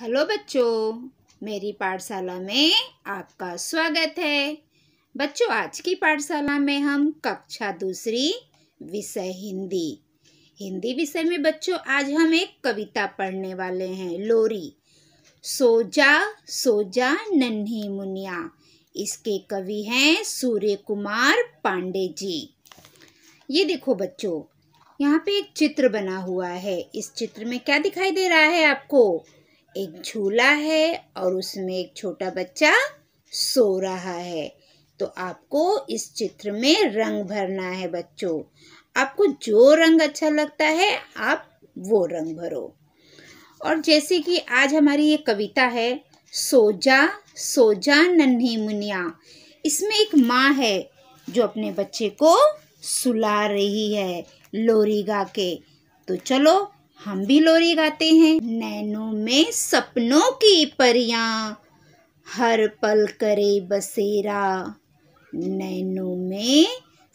hello बच्चों मेरी पाठशाला में आपका स्वागत है बच्चों आज की पाठशाला में हम कक्षा दूसरी विषय हिंदी हिंदी विषय में बच्चों आज हम एक कविता पढ़ने वाले हैं लोरी सोजा सोजा नन्ही मुनिया इसके कवि हैं सूर्य कुमार पांडे जी ये देखो बच्चों यहाँ पे एक चित्र बना हुआ है इस चित्र में क्या दिखाई दे रहा है आपको एक झूला है और उसमें एक छोटा बच्चा सो रहा है तो आपको इस चित्र में रंग भरना है बच्चों आपको जो रंग अच्छा लगता है आप वो रंग भरो और जैसे कि आज हमारी ये कविता है सोजा सोजा नन्ही मुनिया इसमें एक माँ है जो अपने बच्चे को सुला रही है लोरी गा के तो चलो हम भी लोरी गाते हैं नैनो में सपनों की परिया हर पल करे बसेरा नैनो में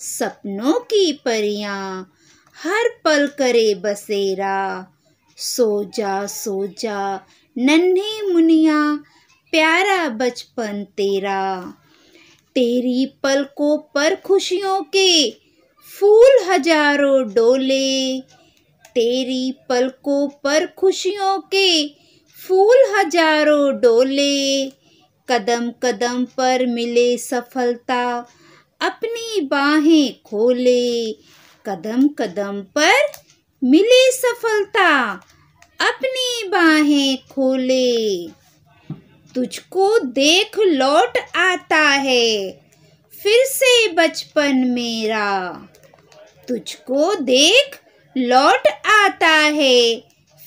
सपनों की परिया हर पल करे बसेरा सो जा सो जा नन्हे मुनिया प्यारा बचपन तेरा तेरी पलकों पर खुशियों के फूल हजारों डोले तेरी पलकों पर खुशियों के फूल हजारों डोले कदम कदम पर मिले सफलता अपनी बाहें खोले कदम कदम पर मिले सफलता अपनी बाहें खोले तुझको देख लौट आता है फिर से बचपन मेरा तुझको देख लौट आता है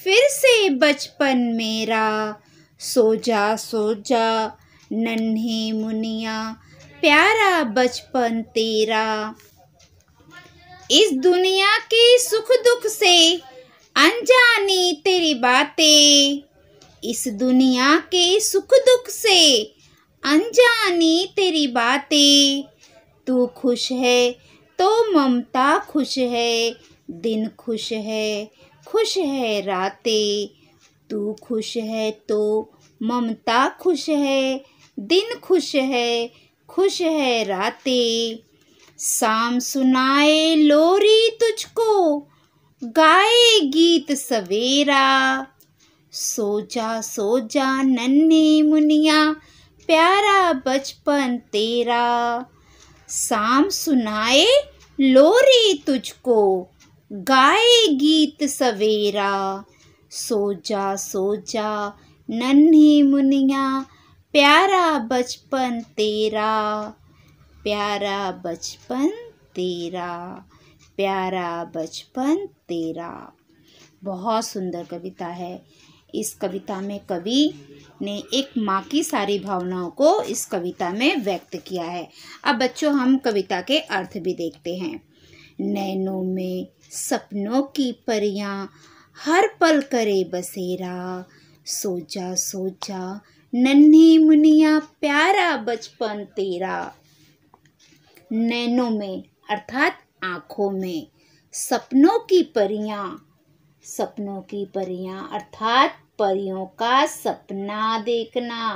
फिर से बचपन मेरा सोजा सोजा नन्हे मुनिया प्यारा बचपन तेरा इस दुनिया के सुख दुख से अनजानी तेरी बातें इस दुनिया के सुख दुख से अनजानी तेरी बातें तू खुश है तो ममता खुश है दिन खुश है खुश है रातें तू खुश है तो ममता खुश है दिन खुश है खुश है रातें शाम सुनाए लोरी तुझको गाए गीत सवेरा सो जा सो जा नन्हे मुनिया प्यारा बचपन तेरा शाम सुनाए लोरी तुझको गाए गीत सवेरा सो जा सो जा नन्हे मुनिया प्यारा बचपन तेरा प्यारा बचपन तेरा प्यारा बचपन तेरा बहुत सुंदर कविता है इस कविता में कवि ने एक माँ की सारी भावनाओं को इस कविता में व्यक्त किया है अब बच्चों हम कविता के अर्थ भी देखते हैं नैनों में सपनों की परियां हर पल करे बसेरा सो जा नन्ही मुनिया प्यारा बचपन तेरा नैनों में अर्थात आँखों में सपनों की परियां सपनों की परियां अर्थात परियों का सपना देखना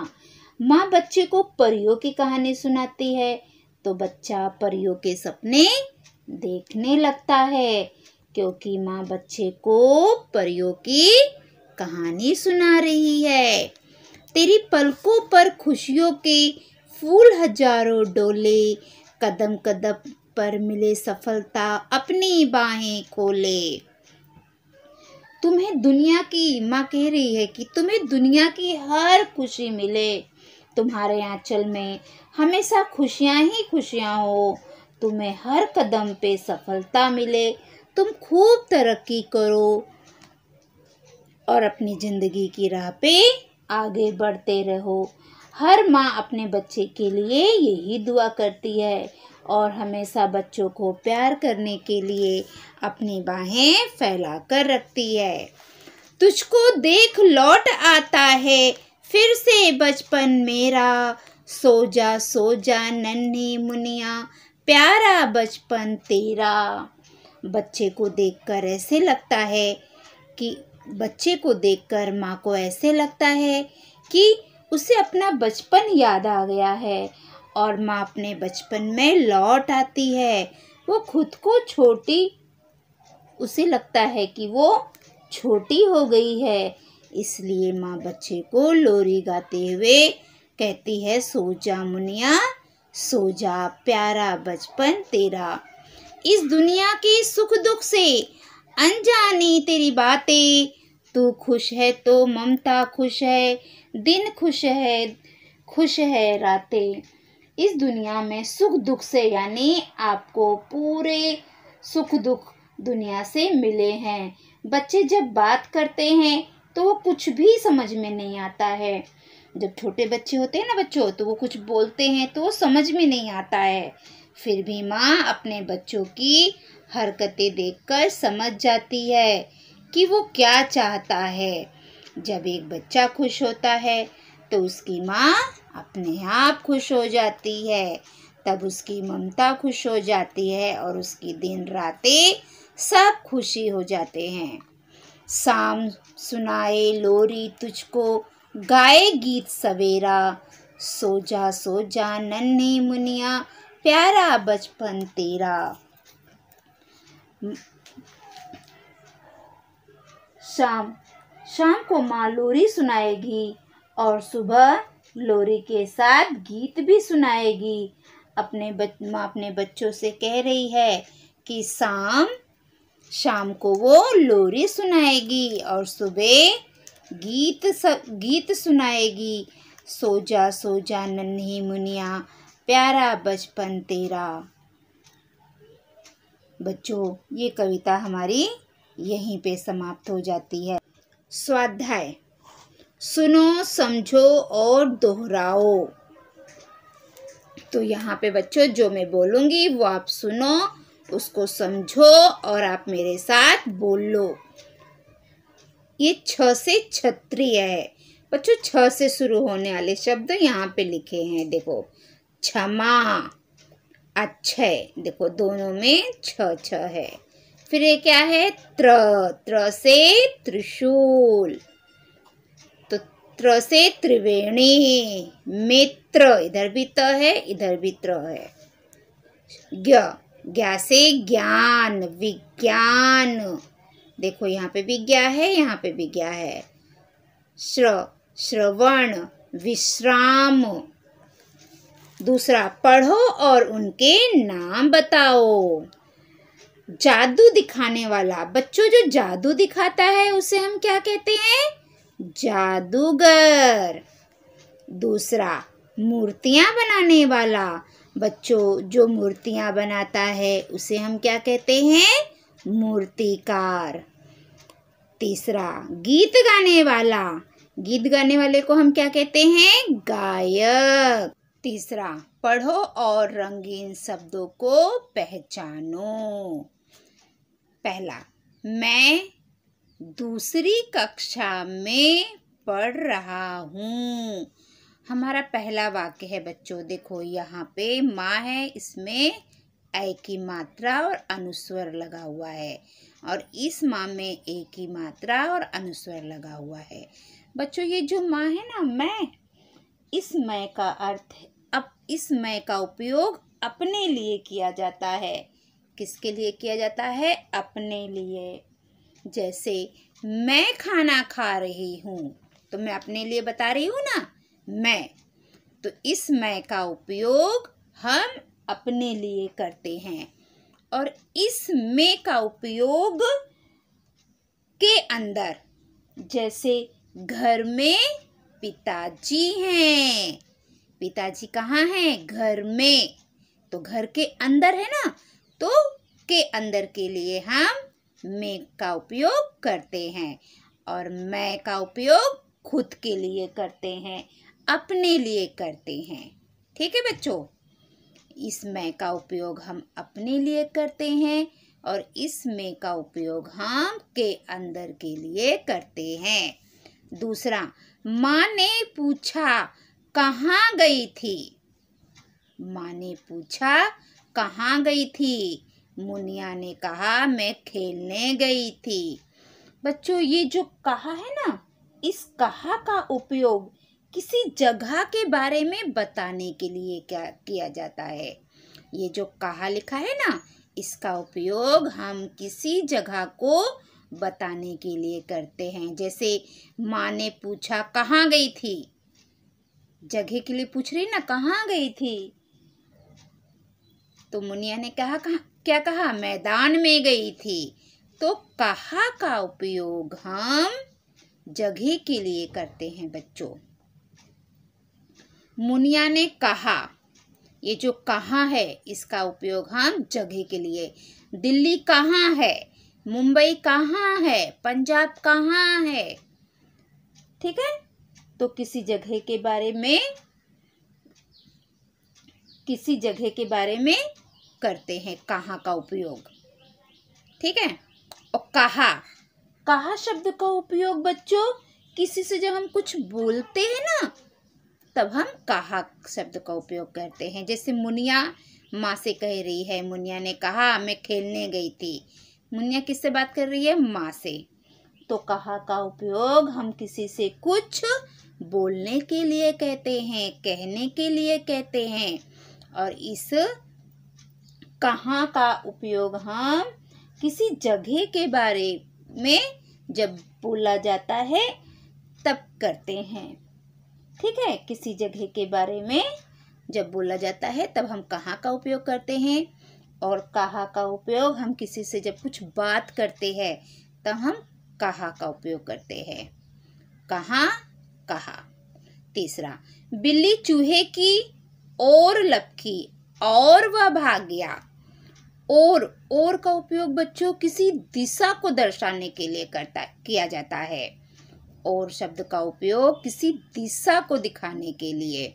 माँ बच्चे को परियों की कहानी सुनाती है तो बच्चा परियों के सपने देखने लगता है क्योंकि माँ बच्चे को परियों की कहानी सुना रही है तेरी पलकों पर खुशियों के फूल हजारों डोले कदम कदम पर मिले सफलता अपनी बाहें खोले तुम्हें दुनिया की माँ कह रही है कि तुम्हें दुनिया की हर खुशी मिले तुम्हारे आंचल में हमेशा खुशियाँ ही खुशियाँ हो तुम्हें हर कदम पे सफलता मिले तुम खूब तरक्की करो और अपनी ज़िंदगी की राह पे आगे बढ़ते रहो हर माँ अपने बच्चे के लिए यही दुआ करती है और हमेशा बच्चों को प्यार करने के लिए अपनी बाहें फैला कर रखती है तुझको देख लौट आता है फिर से बचपन मेरा सो जा सो जा नन्ही मुनिया प्यारा बचपन तेरा बच्चे को देखकर ऐसे लगता है कि बच्चे को देखकर माँ को ऐसे लगता है कि उसे अपना बचपन याद आ गया है और माँ अपने बचपन में लौट आती है वो खुद को छोटी उसे लगता है कि वो छोटी हो गई है इसलिए माँ बच्चे को लोरी गाते हुए कहती है सो जा मुनिया सो जा प्यारा बचपन तेरा इस दुनिया के सुख दुख से अनजानी तेरी बातें तू खुश है तो ममता खुश है दिन खुश है खुश है रातें इस दुनिया में सुख दुख से यानी आपको पूरे सुख दुख दुनिया से मिले हैं बच्चे जब बात करते हैं तो वो कुछ भी समझ में नहीं आता है जब छोटे बच्चे होते हैं ना बच्चों तो वो कुछ बोलते हैं तो समझ में नहीं आता है फिर भी माँ अपने बच्चों की हरकतें देखकर समझ जाती है कि वो क्या चाहता है जब एक बच्चा खुश होता है तो उसकी माँ अपने आप खुश हो जाती है तब उसकी ममता खुश हो जाती है और उसकी दिन रातें सब खुशी हो जाते हैं शाम सुनाए लोरी तुझको गाए गीत सवेरा सो जा सो जा नन्हे मुनिया प्यारा बचपन तेरा शाम शाम को माँ लोरी सुनाएगी और सुबह लोरी के साथ गीत भी सुनाएगी अपने बच माँ अपने बच्चों से कह रही है कि शाम शाम को वो लोरी सुनाएगी और सुबह गीत स, गीत सुनाएगी सो जा सो जा नन्हे मुनिया प्यारा बचपन तेरा बच्चों ये कविता हमारी यहीं पे समाप्त हो जाती है स्वाध्याय सुनो समझो और दोहराओ तो यहाँ पे बच्चों जो मैं बोलूँगी वो आप सुनो उसको समझो और आप मेरे साथ बोल लो ये छ से क्षत्रिय है बच्चों छ से शुरू होने वाले शब्द यहाँ पे लिखे हैं देखो क्षमा अक्षय देखो दोनों में छ छ है फिर ये क्या है त्र त्र से त्रिशूल तो त्र से त्रिवेणी मित्र इधर भी त है इधर भी त्र है ज्ञ ज्ञा से ज्ञान विज्ञान देखो यहाँ पे भी गया है यहाँ पे भी गया है श्र श्रवण विश्राम दूसरा पढ़ो और उनके नाम बताओ जादू दिखाने वाला बच्चों जो जादू दिखाता है उसे हम क्या कहते हैं जादूगर दूसरा मूर्तियां बनाने वाला बच्चों जो मूर्तियां बनाता है उसे हम क्या कहते हैं मूर्तिकार तीसरा गीत गाने वाला गीत गाने वाले को हम क्या कहते हैं गायक तीसरा पढ़ो और रंगीन शब्दों को पहचानो पहला मैं दूसरी कक्षा में पढ़ रहा हूँ हमारा पहला वाक्य है बच्चों देखो यहाँ पे माँ है इसमें ऐ की मात्रा और अनुस्वर लगा हुआ है और इस माँ में ए की मात्रा और अनुस्वर लगा हुआ है बच्चों ये जो माँ है ना मैं इस मैं का अर्थ अब इस मैं का उपयोग अपने लिए किया जाता है किसके लिए किया जाता है अपने लिए जैसे मैं खाना खा रही हूँ तो मैं अपने लिए बता रही हूँ ना मैं तो इस मैं का उपयोग हम अपने लिए करते हैं और इस मे का उपयोग के अंदर जैसे घर में पिताजी हैं पिताजी कहाँ हैं घर में तो घर के अंदर है ना तो के अंदर के लिए हम मे का उपयोग करते हैं और मैं का उपयोग खुद के लिए करते हैं अपने लिए करते हैं ठीक है बच्चों इस मैं का उपयोग हम अपने लिए करते हैं और इस मै का उपयोग हम के अंदर के लिए करते हैं दूसरा माँ ने पूछा कहाँ गई थी माँ ने पूछा कहाँ गई थी मुनिया ने कहा मैं खेलने गई थी बच्चों ये जो कहा है ना इस कहा का उपयोग किसी जगह के बारे में बताने के लिए क्या किया जाता है ये जो कहा लिखा है ना इसका उपयोग हम किसी जगह को बताने के लिए करते हैं जैसे माँ ने पूछा कहाँ गई थी जगह के लिए पूछ रही ना कहाँ गई थी तो मुनिया ने कहा कहा क्या कहा मैदान में गई थी तो कहा का उपयोग हम जगह के लिए करते हैं बच्चों मुनिया ने कहा ये जो कहाँ है इसका उपयोग हम जगह के लिए दिल्ली कहाँ है मुंबई कहाँ है पंजाब कहाँ है ठीक है तो किसी जगह के बारे में किसी जगह के बारे में करते हैं कहाँ का उपयोग ठीक है और कहा कहा शब्द का उपयोग बच्चों किसी से जब हम कुछ बोलते हैं ना तब हम कहा शब्द का उपयोग करते हैं जैसे मुनिया माँ से कह रही है मुनिया ने कहा मैं खेलने गई थी मुनिया किससे बात कर रही है माँ से तो कहा का उपयोग हम किसी से कुछ बोलने के लिए कहते हैं कहने के लिए कहते हैं और इस कहाँ का उपयोग हम किसी जगह के बारे में जब बोला जाता है तब करते हैं ठीक है किसी जगह के बारे में जब बोला जाता है तब हम कहाँ का उपयोग करते हैं और कहा का उपयोग हम किसी से जब कुछ बात करते हैं तब हम कहा का उपयोग करते हैं कहाँ कहा तीसरा बिल्ली चूहे की और लपकी और वह भाग गया और और का उपयोग बच्चों किसी दिशा को दर्शाने के लिए करता किया जाता है और शब्द का उपयोग किसी दिशा को दिखाने के लिए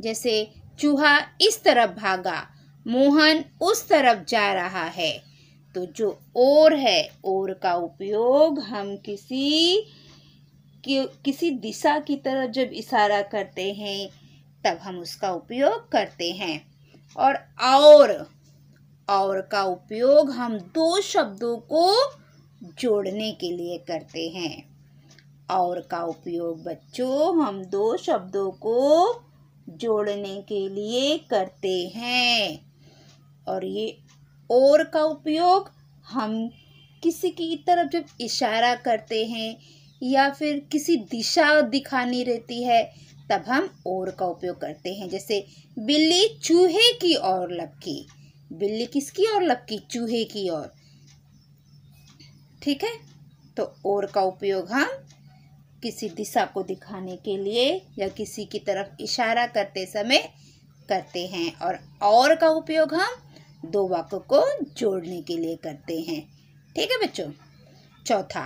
जैसे चूहा इस तरफ भागा मोहन उस तरफ जा रहा है तो जो और है और का उपयोग हम किसी कि, किसी दिशा की तरफ जब इशारा करते हैं तब हम उसका उपयोग करते हैं और और और का उपयोग हम दो शब्दों को जोड़ने के लिए करते हैं और का उपयोग बच्चों हम दो शब्दों को जोड़ने के लिए करते हैं और ये और का उपयोग हम किसी की तरफ जब इशारा करते हैं या फिर किसी दिशा दिखानी रहती है तब हम और का उपयोग करते हैं जैसे बिल्ली चूहे की ओर लपकी बिल्ली किसकी ओर लपकी चूहे की ओर ठीक है तो और का उपयोग हम किसी दिशा को दिखाने के लिए या किसी की तरफ इशारा करते समय करते हैं और और का उपयोग हम दो वाक्यों को जोड़ने के लिए करते हैं ठीक है बच्चों चौथा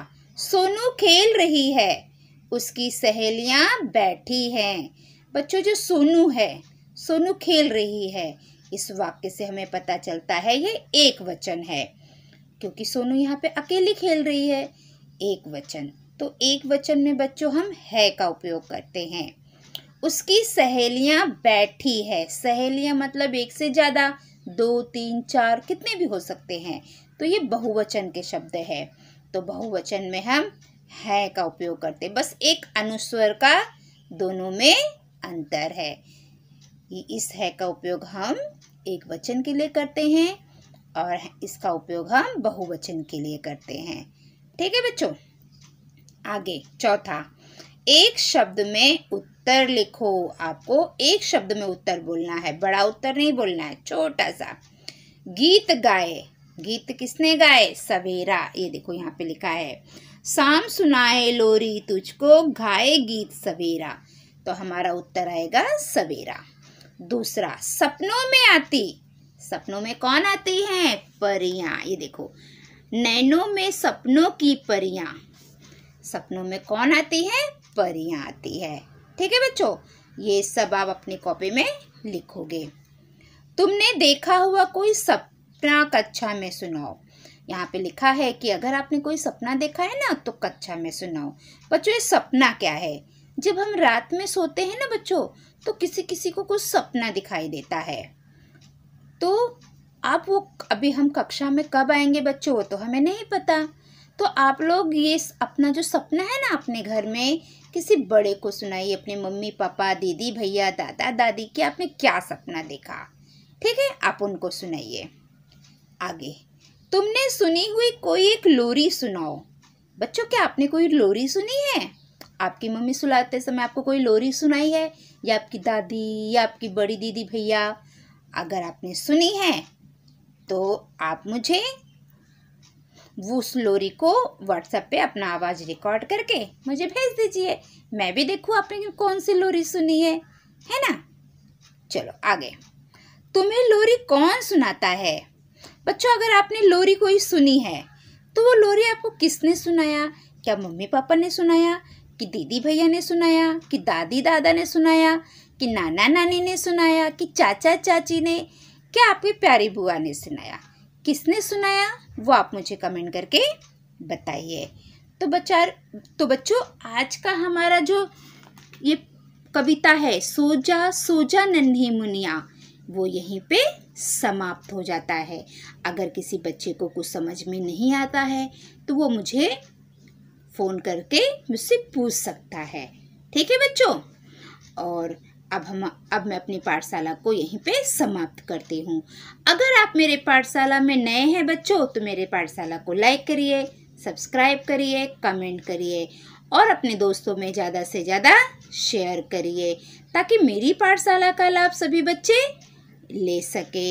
सोनू खेल रही है उसकी सहेलियां बैठी हैं बच्चों जो सोनू है सोनू खेल रही है इस वाक्य से हमें पता चलता है ये एक वचन है क्योंकि सोनू यहाँ पे अकेली खेल रही है एक वचन तो एक वचन में बच्चों हम है का उपयोग करते हैं उसकी सहेलियां बैठी है सहेलियां मतलब एक से ज़्यादा दो तीन चार कितने भी हो सकते हैं तो ये बहुवचन के शब्द है तो बहुवचन में हम है का उपयोग करते बस एक अनुस्वर का दोनों में अंतर है इस है का उपयोग हम एक वचन के लिए करते हैं और इसका उपयोग हम बहुवचन के लिए करते हैं ठीक है बच्चों आगे चौथा एक शब्द में उत्तर लिखो आपको एक शब्द में उत्तर बोलना है बड़ा उत्तर नहीं बोलना है छोटा सा गीत गाए गीत किसने गाए सवेरा ये देखो यहाँ पे लिखा है शाम सुनाए लोरी तुझको गाए गीत सवेरा तो हमारा उत्तर आएगा सवेरा दूसरा सपनों में आती सपनों में कौन आती हैं परियां ये देखो नैनों में सपनों की परियां सपनों में कौन आती है परियां आती है ठीक है बच्चों ये सब आप अपनी कॉपी में लिखोगे तुमने देखा हुआ कोई सपना कक्षा में सुनाओ यहाँ पे लिखा है कि अगर आपने कोई सपना देखा है ना तो कक्षा में सुनाओ बच्चों ये सपना क्या है जब हम रात में सोते हैं ना बच्चों तो किसी किसी को कुछ सपना दिखाई देता है तो आप वो अभी हम कक्षा में कब आएंगे बच्चों तो हमें नहीं पता तो आप लोग ये अपना जो सपना है ना अपने घर में किसी बड़े को सुनाइए अपने मम्मी पापा दीदी भैया दादा दादी कि आपने क्या सपना देखा ठीक है आप उनको सुनाइए आगे तुमने सुनी हुई कोई एक लोरी सुनाओ बच्चों क्या आपने कोई लोरी सुनी है आपकी मम्मी सुलाते समय आपको कोई लोरी सुनाई है या आपकी दादी या आपकी बड़ी दीदी भैया अगर आपने सुनी है तो आप मुझे वो उस लोरी को व्हाट्सएप पे अपना आवाज़ रिकॉर्ड करके मुझे भेज दीजिए मैं भी देखूँ आपने कौन सी लोरी सुनी है है ना चलो आगे तुम्हें लोरी कौन सुनाता है बच्चों अगर आपने लोरी कोई सुनी है तो वो लोरी आपको किसने सुनाया क्या मम्मी पापा ने सुनाया कि दीदी भैया ने सुनाया कि दादी दादा ने सुनाया कि नाना नानी ने सुनाया कि चाचा चाची ने क्या आपकी प्यारी बुआ ने सुनाया किसने सुनाया वो आप मुझे कमेंट करके बताइए तो बच्चा तो बच्चों आज का हमारा जो ये कविता है सोजा सोजा नन्ही मुनिया वो यहीं पे समाप्त हो जाता है अगर किसी बच्चे को कुछ समझ में नहीं आता है तो वो मुझे फ़ोन करके मुझसे पूछ सकता है ठीक है बच्चों और अब हम अब मैं अपनी पाठशाला को यहीं पे समाप्त करती हूँ अगर आप मेरे पाठशाला में नए हैं बच्चों तो मेरे पाठशाला को लाइक करिए सब्सक्राइब करिए कमेंट करिए और अपने दोस्तों में ज़्यादा से ज़्यादा शेयर करिए ताकि मेरी पाठशाला का लाभ सभी बच्चे ले सके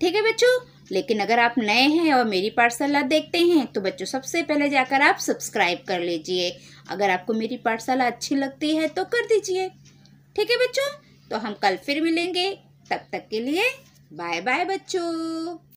ठीक है बच्चों लेकिन अगर आप नए हैं और मेरी पाठशाला देखते हैं तो बच्चों सबसे पहले जाकर आप सब्सक्राइब कर लीजिए अगर आपको मेरी पाठशाला अच्छी लगती है तो कर दीजिए ठीक है बच्चों तो हम कल फिर मिलेंगे तब तक के लिए बाय बाय बच्चों